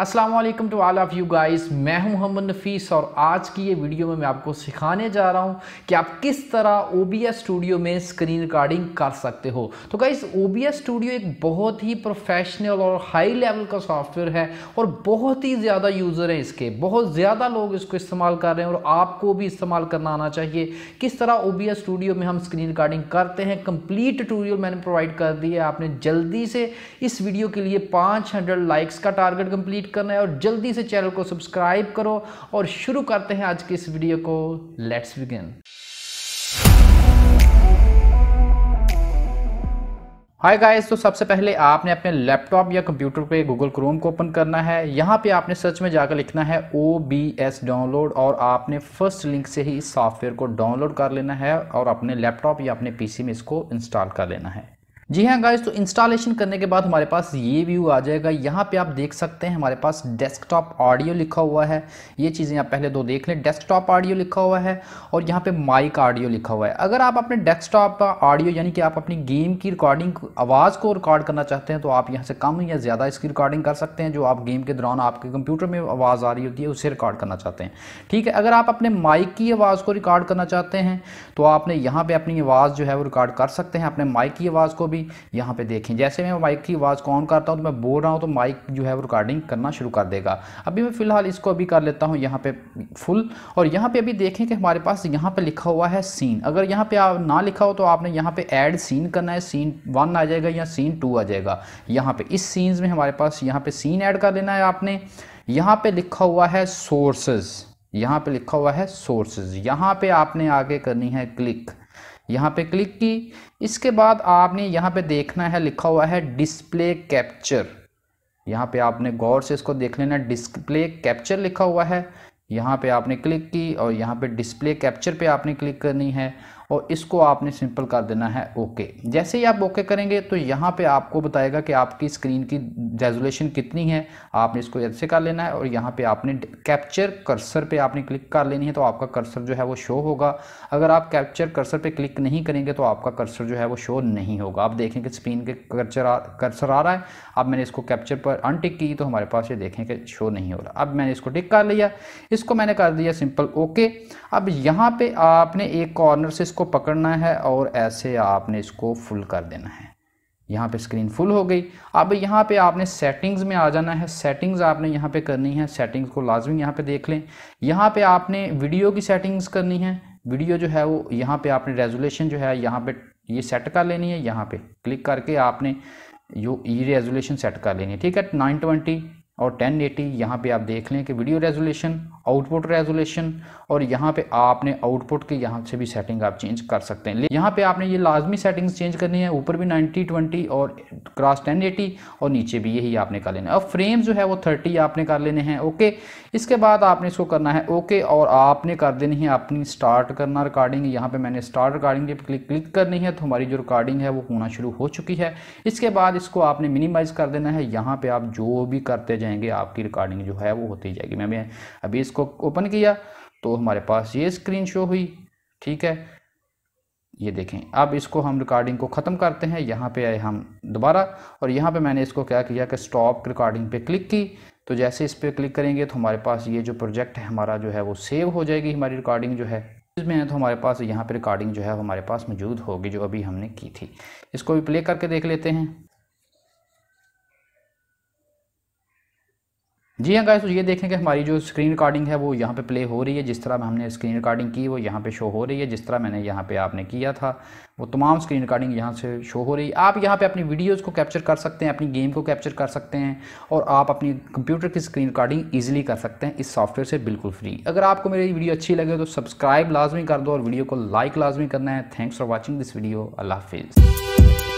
Aslam to all of you guys मैं हूं मोहम्मद नफीस और आज की ये वीडियो में मैं आपको सिखाने जा रहा हूं कि आप किस तरह ओ स्टूडियो में स्क्रीन रिकॉर्डिंग कर सकते हो तो गाइस ओ स्टूडियो एक बहुत ही प्रोफेशनल और हाई लेवल का सॉफ्टवेयर है और बहुत ही ज़्यादा यूज़र हैं इसके बहुत ज़्यादा लोग इसको इस्तेमाल कर रहे हैं और आपको भी इस्तेमाल करना आना चाहिए किस तरह ओ स्टूडियो में हम स्क्रीन रिकॉर्डिंग करते हैं कम्प्लीट ट्यूटोरियल मैंने प्रोवाइड कर दी है आपने जल्दी से इस वीडियो के लिए पाँच लाइक्स का टारगेट कम्प्लीट करना है और जल्दी से चैनल को सब्सक्राइब करो और शुरू करते हैं आज की इस वीडियो को लेट्स बिगिन हाय गाइस तो सबसे पहले आपने अपने लैपटॉप या कंप्यूटर पे गूगल क्रोम को ओपन करना है यहाँ पे आपने सर्च में जाकर लिखना है ओ बी एस डाउनलोड और आपने फर्स्ट लिंक से ही इस सॉफ्टवेयर को डाउनलोड कर लेना है और अपने लैपटॉप या अपने पीसी में इसको इंस्टॉल कर लेना है जी हाँ गाइज तो इंस्टॉलेशन करने के बाद हमारे पास ये व्यू आ जाएगा यहाँ पे आप देख सकते हैं हमारे पास डेस्कटॉप ऑडियो लिखा हुआ है ये चीज़ें आप पहले दो देख लें डेस्कटॉप ऑडियो लिखा हुआ है और यहाँ पे माइक ऑडियो लिखा हुआ है अगर आप अपने डेस्कटॉप ऑडियो यानी कि आप अपनी गेम की रिकॉर्डिंग आवाज़ को रिकॉर्ड करना चाहते हैं तो आप यहाँ से कम या ज़्यादा इसकी रिकॉर्डिंग कर सकते हैं जो आप गेम के दौरान आपके कंप्यूटर में आवाज़ आ रही होती है उसे रिकॉर्ड करना चाहते हैं ठीक है अगर आप अपने माइक की आवाज़ को रिकॉर्ड करना चाहते हैं तो आपने यहाँ पर अपनी आवाज़ जो है वो रिकॉर्ड कर सकते हैं अपने माइक की आवाज़ को भी भी यहाँ पे देखें जैसे मैं माइक की आवाज़ कॉन करता हूँ तो मैं बोल रहा हूँ तो माइक जो है वो रिकॉर्डिंग करना शुरू कर देगा अभी मैं फ़िलहाल इसको अभी कर लेता हूँ यहाँ पे फुल और यहाँ पे अभी देखें कि हमारे पास यहाँ पे लिखा हुआ है सीन अगर यहाँ पे आप ना लिखा हो तो आपने यहाँ पे एड सीन करना है सीन वन आ जाएगा या सीन टू आ जाएगा यहाँ पे इस सीन्स में हमारे पास यहाँ पे सीन ऐड कर देना है आपने यहाँ पे लिखा हुआ है सोर्सेज यहाँ पे लिखा हुआ है सोर्सेज यहाँ पे आपने आगे करनी है क्लिक यहाँ पे क्लिक की इसके बाद आपने यहाँ पे देखना है लिखा हुआ है डिस्प्ले कैप्चर यहाँ पे आपने गौर से इसको देख लेना डिस्प्ले कैप्चर लिखा हुआ है यहाँ पे आपने क्लिक की और यहाँ पे डिस्प्ले कैप्चर पे आपने क्लिक करनी है और इसको आपने सिंपल कर देना है ओके जैसे ही आप ओके करेंगे तो यहाँ पे आपको बताएगा कि आपकी स्क्रीन की रेजोलेशन कितनी है आपने इसको ऐसे कर लेना है और यहाँ पे आपने कैप्चर कर्सर पे आपने क्लिक कर लेनी है तो आपका कर्सर जो है वो शो होगा अगर आप कैप्चर कर्सर पे क्लिक नहीं करेंगे तो आपका कर्सर जो है वो शो नहीं होगा आप देखें कि स्क्रीन के कर्चर आ कर्सर आ रहा है अब मैंने इसको कैप्चर पर अनटिक की तो हमारे पास ये देखें कि शो नहीं हो रहा अब मैंने इसको टिक कर लिया इसको मैंने कर दिया सिंपल ओके अब यहाँ पर आपने एक कॉर्नर से इसको पकड़ना है और ऐसे आपने इसको फुल कर देना है यहाँ पे स्क्रीन फुल हो गई अब यहाँ पे आपने सेटिंग्स में आ जाना है सेटिंग्स आपने यहाँ पे करनी है सेटिंग्स को लाजमी यहाँ पे देख लें यहाँ पे आपने वीडियो की सेटिंग्स करनी है वीडियो जो है वो यहाँ पे आपने रेजोलेशन जो है यहाँ पे ये सेट कर लेनी है यहाँ पे क्लिक करके आपने यो ये रेजोलेशन सेट कर लेनी है ठीक है नाइन ट्वेंटी और 1080 यहाँ पर आप देख लें कि वीडियो रेजोल्यूशन आउटपुट रेजोल्यूशन और यहाँ पे आपने आउटपुट के यहाँ से भी सेटिंग आप चेंज कर सकते हैं यहाँ पे आपने ये लाजमी सेटिंग्स चेंज करनी है ऊपर भी 90 20 और क्रॉस 1080 और नीचे भी यही आपने कर लेना है और फ्रेम जो है वो 30 आपने कर लेने हैं ओके इसके बाद आपने इसको करना है ओके और आपने कर देनी है अपनी स्टार्ट करना रिकॉर्डिंग यहाँ पर मैंने स्टार्ट रिकॉर्डिंग क्लिक क्लिक करनी है तो हमारी जो रिकॉर्डिंग है वो होना शुरू हो चुकी है इसके बाद इसको आपने मिनिमाइज़ कर देना है यहाँ पर आप जो भी करते जाए जाएंगे आपकी रिकॉर्डिंग जो है वो होती जाएगी मैंने अभी इसको ओपन किया तो हमारे पास ये स्क्रीन शो हुई ठीक है ये देखें अब इसको हम रिकॉर्डिंग को ख़त्म करते हैं यहाँ पे आए हम दोबारा और यहाँ पे मैंने इसको क्या किया कि स्टॉप रिकॉर्डिंग पे क्लिक की तो जैसे इस पर क्लिक करेंगे तो हमारे पास ये जो प्रोजेक्ट है हमारा जो है वो सेव हो जाएगी हमारी रिकॉर्डिंग जो है इसमें है तो हमारे पास यहाँ पे रिकॉर्डिंग जो है हमारे पास मौजूद होगी जो अभी हमने की थी इसको भी प्ले करके देख लेते हैं जी हाँ गाइस तो ये देखें कि हमारी जो स्क्रीन रिकॉर्डिंग है वो यहाँ पे प्ले हो रही है जिस तरह हमने स्क्रीन रिकॉर्डिंग की वो यहाँ पे शो हो रही है जिस तरह मैंने यहाँ पे आपने किया था वो तमाम स्क्रीन रिकॉर्डिंग यहाँ से शो हो रही है आप यहाँ पे अपनी वीडियोस को कैप्चर कर सकते हैं अपनी गेम को कैप्चर कर सकते हैं और आप अपनी कंप्यूटर की स्क्रीन रिकॉर्डिंग ईजिली कर सकते हैं इस सॉफ्टवेयर से बिल्कुल फ्री अगर आपको मेरी वीडियो अच्छी लगे तो सब्सक्राइब लाजमी कर दो और वीडियो को लाइक लाजमी करना है thanks for watching this video अल्लाह हाफिज़